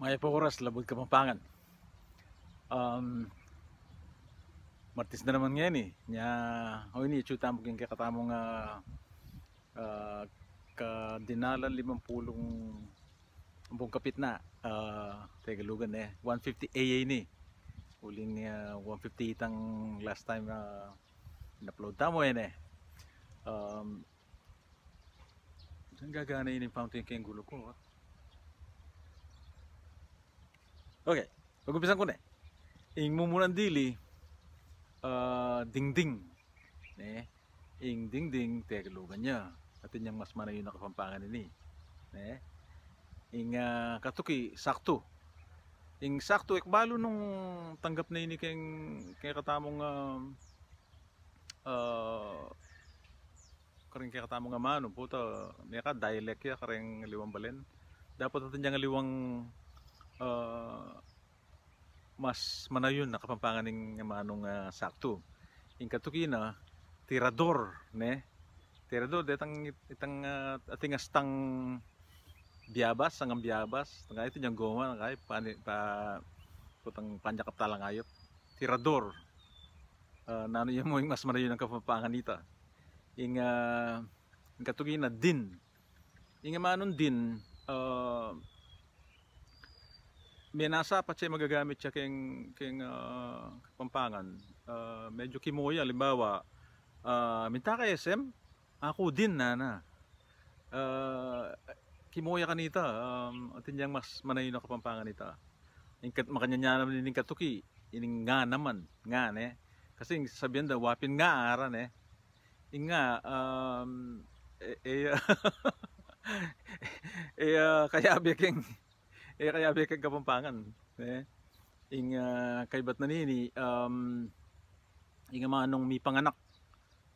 May po oras, labot ka pampangan. Um, Martis na naman ngayon eh. Nya, oh ini, chuta mo yung kakatamong uh, ah, uh, ah, kadinalan limang pulong umpong kapit na. Uh, ah, Tagalugan eh. 150 AA ni. Uling uh, 150 itang last time na uh, in-upload tamo yan eh. Um, Saan gagana yun yung fountain ko yung gulo ko? Ah? Okay, pag-umpisan ko na eh. Ing mumunan dili, ah, ding-ding. Ne? Ing ding-ding, tegalugan niya. Atin niyang mas manayon na kapampangan ni. Ne? Ing uh, katuki, sakto. Ing sakto, ikbalo nung tanggap na ini kay, kay katamong uh, ah, uh, karing kaya katamo nga mano puta niya ka dialect ya karing liwang balen dapat atin diyang liwang uh, mas manayon na ng manong uh, sakto in katukina tirador ne tirador detang itang uh, ating astang biabas, sangang biabas, tanga ito yang goma kay pa, pa putang panja kaptala ngayop tirador uh, ah, nano yung moing mas manayon ang kapampanganita ing uh, in katukina din ing manon din uh, minasa pa siya magagamit siya king, king uh, ah, Pampangan. Uh, medyo kimoya, limbawa, uh, ah, minta ka SM, ako din nana. Uh, kimoya kanita, um, atin yang mas manayin ako Pampangan nita. Ingkat makanya naman din katuki, ining nga naman, nga ne. Kasi sabihan daw, wapin nga aran eh. Inga, um, eh, eh, eh, uh, kaya biking eh kaya be kag kapampangan eh ing uh, ah, kaybat na nini um ing manong mi panganak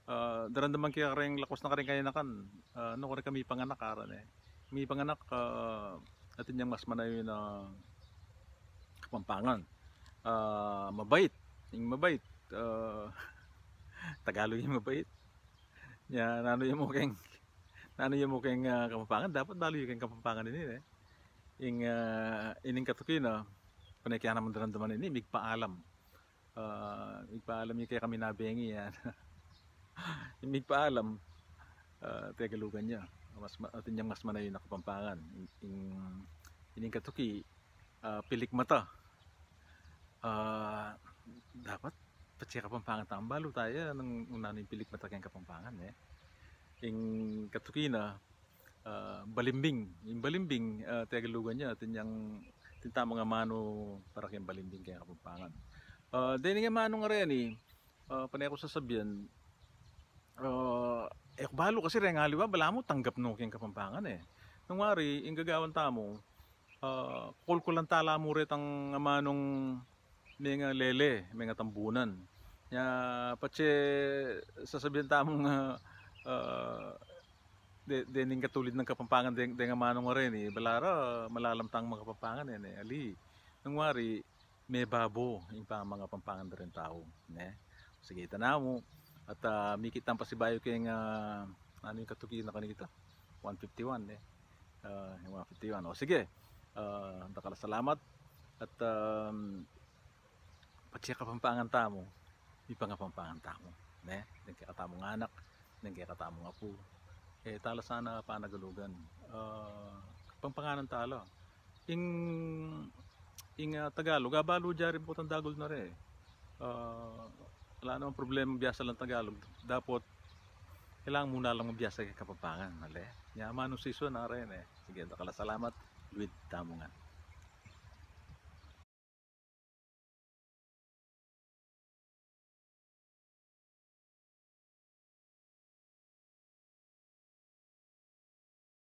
uh, darandaman kaya kareng lakos na kareng kayanakan uh, ah, no kare kami panganak aran eh mi panganak uh, atin yang mas manayo na kapampangan uh, mabait ing mabait uh, Tagalog yung mabait ya nano yung keng nanu yung mukeng uh, kapampangan dapat dalo yung kapampangan ini eh ing uh, ining katukino panaykayan naman daramdaman ini migpaalam uh, ah, migpaalam yung kaya kami nabengi yan migpaalam uh, ah, tegalugan niya mas atin yang mas manayo na kapampangan ing ining katuki uh, pilik mata uh, dapat patsi kapampangan tambalo tayo ng unanin pilik mata kayang kapampangan eh ing katukina uh, balimbing. Yung balimbing, uh, ah, Tagalugan niya, natin tinta mga mano para kayong balimbing kaya kapampangan. Uh, dahil nga mano nga rin eh, uh, panay ko sasabihan, uh, eh balo kasi rin haliwa, bala mo tanggap nung kayong kapampangan eh. Nung wari, yung gagawan mo, uh, kulkulan tala mo rin ang manong may nga lele, may nga tambunan. Nya, patse sasabihin tamong uh, uh, de, dening katulid ng Kapampangan deng deng manong rin eh. Balara malalamtang mga Kapampangan yan eh. Ali, nung wari, may babo yung pang mga Kapampangan rin tao. Ne? Sige, tanaw mo. At uh, ah, mikitan pa si Bayo kayong uh, ah, ano yung katukiyin na kanita? 151 eh. Uh, 151. O sige, uh, ah, dakala salamat. At um, patsya Kapampangan tamo, may pangapampangan tamo. Ne? Nagkakatamo ng anak, nagkakatamo ng apo, eh, talasana panagalugan. Uh, pampanganan talo. Ing ing uh, Tagalog, abalo diya rin po tang dagol na rin. Uh, wala namang problema biyasa lang Tagalog. Dapat, kailangan muna lang mabiyasa kay kapapangan. Mali. Yaman ng season na rin eh. Sige, nakala salamat. Luid, tamungan